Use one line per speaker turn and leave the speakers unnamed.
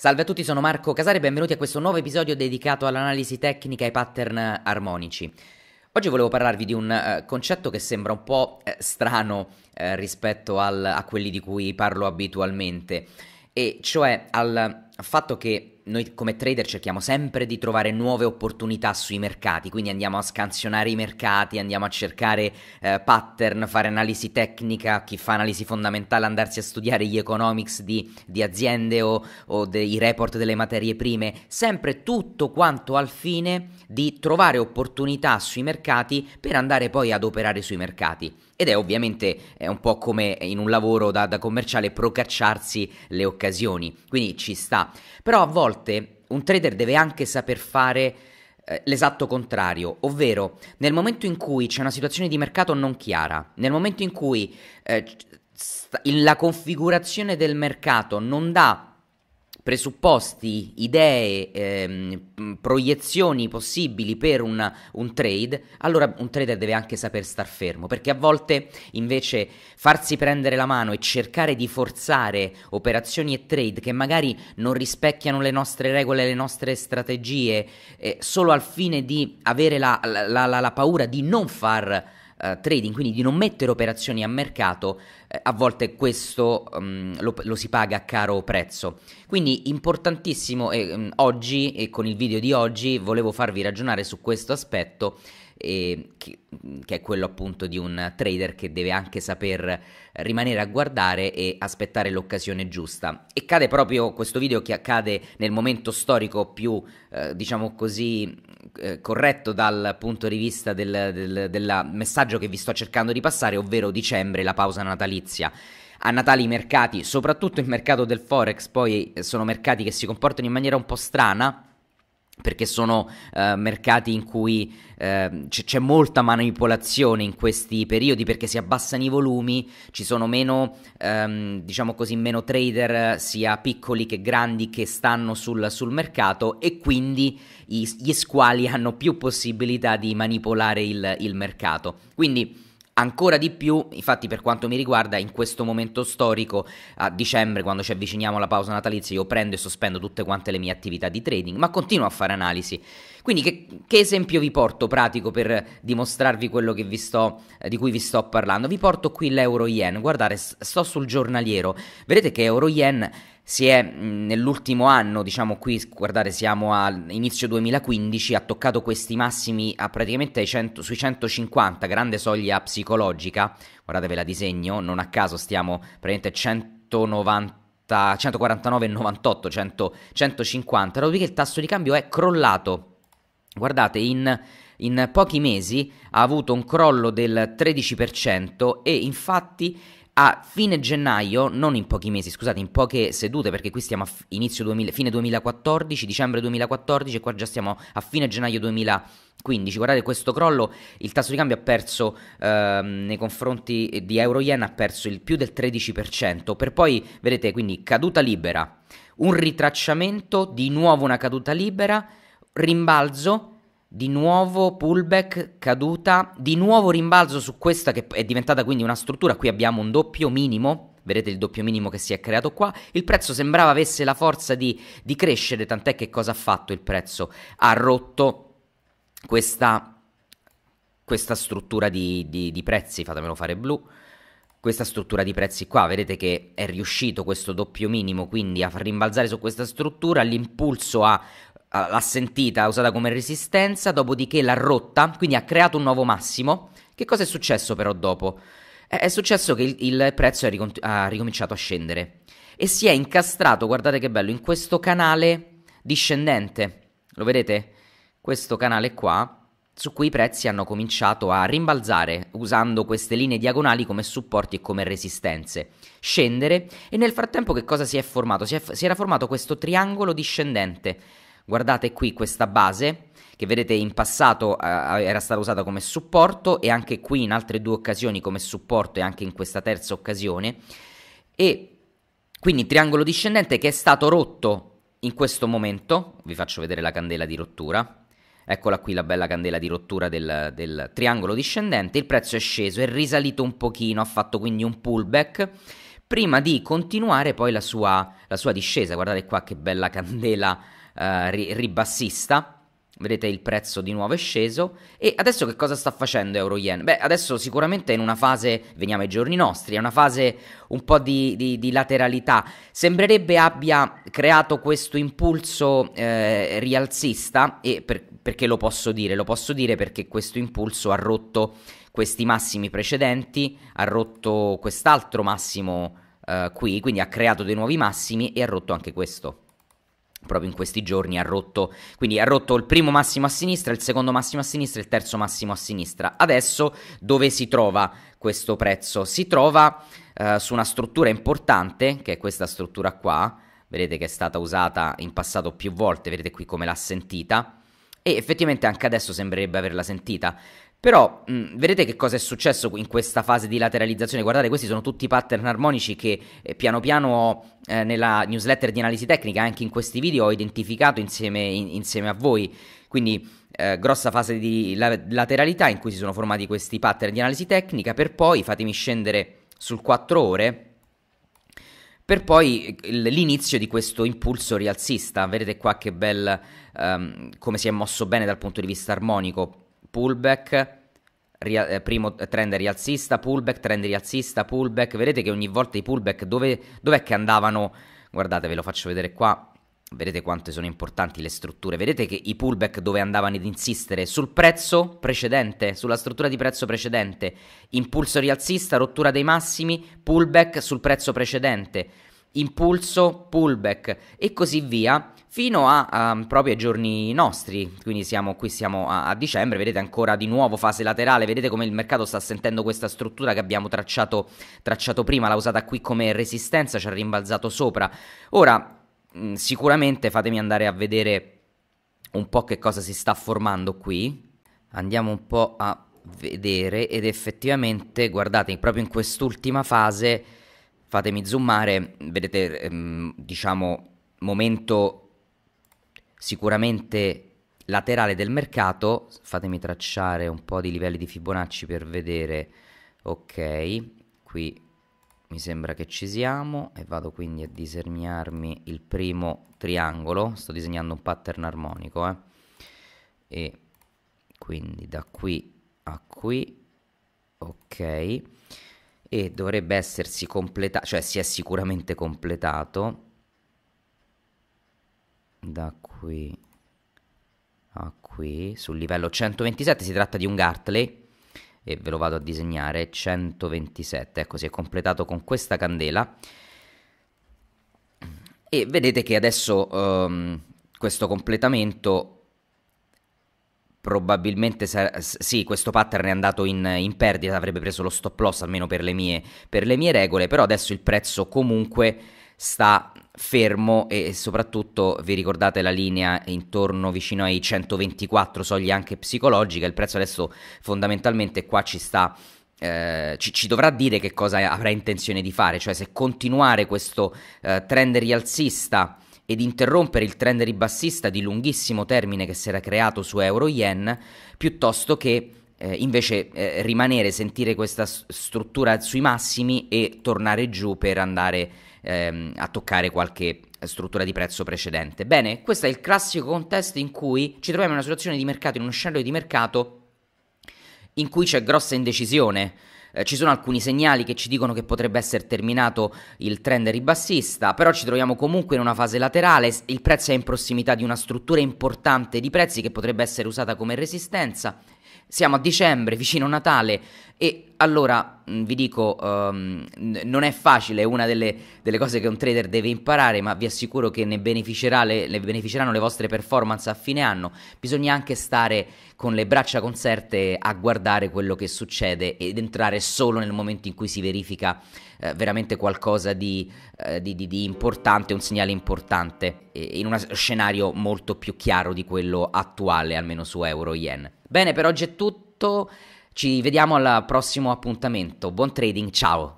Salve a tutti, sono Marco Casare e benvenuti a questo nuovo episodio dedicato all'analisi tecnica e pattern eh, armonici. Oggi volevo parlarvi di un uh, concetto che sembra un po' eh, strano eh, rispetto al, a quelli di cui parlo abitualmente, e cioè al fatto che noi come trader cerchiamo sempre di trovare nuove opportunità sui mercati, quindi andiamo a scansionare i mercati, andiamo a cercare eh, pattern, fare analisi tecnica, chi fa analisi fondamentale andarsi a studiare gli economics di, di aziende o, o dei report delle materie prime, sempre tutto quanto al fine di trovare opportunità sui mercati per andare poi ad operare sui mercati. Ed è ovviamente è un po' come in un lavoro da, da commerciale procacciarsi le occasioni, quindi ci sta. Però a volte volte un trader deve anche saper fare eh, l'esatto contrario, ovvero nel momento in cui c'è una situazione di mercato non chiara, nel momento in cui eh, la configurazione del mercato non dà presupposti, idee, ehm, proiezioni possibili per una, un trade, allora un trader deve anche saper star fermo, perché a volte invece farsi prendere la mano e cercare di forzare operazioni e trade che magari non rispecchiano le nostre regole, le nostre strategie, eh, solo al fine di avere la, la, la, la paura di non far eh, trading, quindi di non mettere operazioni a mercato, eh, a volte questo um, lo, lo, si paga a caro prezzo. Quindi importantissimo eh, oggi e con il video di oggi volevo farvi ragionare su questo aspetto che, mm, che, è quello appunto di un trader che deve anche saper rimanere a guardare e aspettare l'occasione giusta. E cade proprio questo video che accade nel momento storico più, eh, diciamo così, eh, corretto dal punto di vista del, del, del messaggio che vi sto cercando di passare, ovvero dicembre, la pausa natalizia a Natale i mercati, soprattutto il mercato del Forex, poi eh, sono mercati che si comportano in maniera un po' strana perché sono eh, mercati in cui eh, c- c'è molta manipolazione in questi periodi perché si abbassano i volumi, ci sono meno, ehm, diciamo così, meno trader sia piccoli che grandi che stanno sul, sul mercato e quindi i- gli squali hanno più possibilità di manipolare il, il mercato. Quindi Ancora di più, infatti per quanto mi riguarda, in questo momento storico, a dicembre, quando ci avviciniamo alla pausa natalizia, io prendo e sospendo tutte quante le mie attività di trading, ma continuo a fare analisi. Quindi che, che esempio vi porto pratico per dimostrarvi quello sto, di cui vi sto parlando? Vi porto qui l'euro yen, guardate, sto sul giornaliero, vedete che euro yen si è nell'ultimo anno, diciamo qui, guardate, siamo all'inizio 2015, ha toccato questi massimi a praticamente 100, sui 150, grande soglia psicologica, guardate ve la disegno, non a caso stiamo praticamente 190 149,98, 100, 150, dopodiché il tasso di cambio è crollato. Guardate, in, in pochi mesi ha avuto un crollo del 13% e infatti a fine gennaio, non in pochi mesi, scusate, in poche sedute, perché qui stiamo a inizio 2000, fine 2014, dicembre 2014 e qua già siamo a fine gennaio 2015. Guardate questo crollo, il tasso di cambio ha perso ehm, nei confronti di euro yen ha perso il più del 13%, per poi vedete quindi caduta libera, un ritracciamento, di nuovo una caduta libera, rimbalzo di nuovo pullback, caduta, di nuovo rimbalzo su questa che è diventata quindi una struttura. Qui abbiamo un doppio minimo, vedete il doppio minimo che si è creato qua. Il prezzo sembrava avesse la forza di, di crescere, tant'è che cosa ha fatto il prezzo? Ha rotto questa, questa struttura di, di, di prezzi, fatemelo fare blu questa struttura di prezzi qua, vedete che è riuscito questo doppio minimo quindi a far rimbalzare su questa struttura, l'impulso a l'ha sentita, usata come resistenza, dopodiché l'ha rotta, quindi ha creato un nuovo massimo. Che cosa è successo però dopo? È successo che il, il prezzo ha, ricon- ha ricominciato a scendere e si è incastrato, guardate che bello, in questo canale discendente. Lo vedete? Questo canale qua su cui i prezzi hanno cominciato a rimbalzare usando queste linee diagonali come supporti e come resistenze, scendere e nel frattempo che cosa si è formato? Si, è, si era formato questo triangolo discendente Guardate qui questa base che vedete in passato eh, era stata usata come supporto e anche qui in altre due occasioni come supporto e anche in questa terza occasione e quindi triangolo discendente che è stato rotto in questo momento, vi faccio vedere la candela di rottura, eccola qui la bella candela di rottura del, del triangolo discendente, il prezzo è sceso, è risalito un pochino, ha fatto quindi un pullback prima di continuare poi la sua, la sua discesa, guardate qua che bella candela eh, ri- ribassista. Vedete il prezzo di nuovo è sceso e adesso che cosa sta facendo Euro Yen? Beh, adesso sicuramente è in una fase, veniamo ai giorni nostri, è una fase un po' di, di, di lateralità. Sembrerebbe abbia creato questo impulso eh, rialzista e per, perché lo posso dire? Lo posso dire perché questo impulso ha rotto questi massimi precedenti, ha rotto quest'altro massimo eh, qui, quindi ha creato dei nuovi massimi e ha rotto anche questo proprio in questi giorni ha rotto, quindi ha rotto il primo massimo a sinistra, il secondo massimo a sinistra, e il terzo massimo a sinistra. Adesso dove si trova questo prezzo? Si trova eh, su una struttura importante, che è questa struttura qua, vedete che è stata usata in passato più volte, vedete qui come l'ha sentita, e effettivamente anche adesso sembrerebbe averla sentita. Però mh, mm, vedete che cosa è successo in questa fase di lateralizzazione. Guardate, questi sono tutti pattern armonici che eh, piano piano eh, nella newsletter di analisi tecnica, anche in questi video, ho identificato insieme, in, insieme a voi. Quindi eh, grossa fase di la- lateralità in cui si sono formati questi pattern di analisi tecnica, per poi, fatemi scendere sul 4 ore, per poi l'inizio di questo impulso rialzista. Vedete qua che bel um, come si è mosso bene dal punto di vista armonico pullback, Ria, eh, primo trend rialzista, pullback, trend rialzista, pullback. Vedete che ogni volta i pullback dove, dov'è che andavano? Guardate, ve lo faccio vedere qua. Vedete quante sono importanti le strutture. Vedete che i pullback dove andavano ad insistere sul prezzo precedente, sulla struttura di prezzo precedente, impulso rialzista, rottura dei massimi, pullback sul prezzo precedente, impulso, pullback e così via fino a, um, proprio ai giorni nostri, quindi siamo qui siamo a, a, dicembre, vedete ancora di nuovo fase laterale, vedete come il mercato sta sentendo questa struttura che abbiamo tracciato, tracciato prima, l'ha usata qui come resistenza, ci ha rimbalzato sopra. Ora, mh, mm, sicuramente fatemi andare a vedere un po' che cosa si sta formando qui, andiamo un po' a vedere ed effettivamente guardate proprio in quest'ultima fase fatemi zoomare vedete ehm, diciamo momento sicuramente laterale del mercato, fatemi tracciare un po' di livelli di Fibonacci per vedere, ok, qui mi sembra che ci siamo e vado quindi a disegnarmi il primo triangolo, sto disegnando un pattern armonico, eh. e quindi da qui a qui, ok, e dovrebbe essersi completato, cioè si è sicuramente completato, da qui a qui sul livello 127 si tratta di un Gartley e ve lo vado a disegnare 127 ecco si è completato con questa candela e vedete che adesso um, questo completamento probabilmente sì, questo pattern è andato in, in, perdita, avrebbe preso lo stop loss almeno per le, mie, per le mie regole, però adesso il prezzo comunque sta fermo e soprattutto vi ricordate la linea intorno vicino ai 124 soglie anche psicologiche, il prezzo adesso fondamentalmente qua ci sta eh, ci, ci, dovrà dire che cosa avrà intenzione di fare, cioè se continuare questo eh, trend rialzista ed interrompere il trend ribassista di lunghissimo termine che si era creato su euro-yen, piuttosto che eh, invece eh, rimanere, sentire questa struttura sui massimi e tornare giù per andare ehm, a toccare qualche struttura di prezzo precedente. Bene, questo è il classico contesto in cui ci troviamo in una situazione di mercato, in uno scenario di mercato in cui c'è grossa indecisione. Eh, ci sono alcuni segnali che ci dicono che potrebbe essere terminato il trend ribassista, però ci troviamo comunque in una fase laterale, il prezzo è in prossimità di una struttura importante di prezzi che potrebbe essere usata come resistenza. Siamo a dicembre, vicino Natale e allora, mm, vi dico, um, non è facile, è una delle, delle, cose che un trader deve imparare, ma vi assicuro che ne, beneficerà le, ne beneficeranno le vostre performance a fine anno. Bisogna anche stare con le braccia concerte a guardare quello che succede ed entrare solo nel momento in cui si verifica eh, veramente qualcosa di, eh, di, di, di, importante, un segnale importante, eh, in uno scenario molto più chiaro di quello attuale, almeno su euro-yen. Bene, per oggi è tutto. Ci vediamo al prossimo appuntamento. Buon trading, ciao!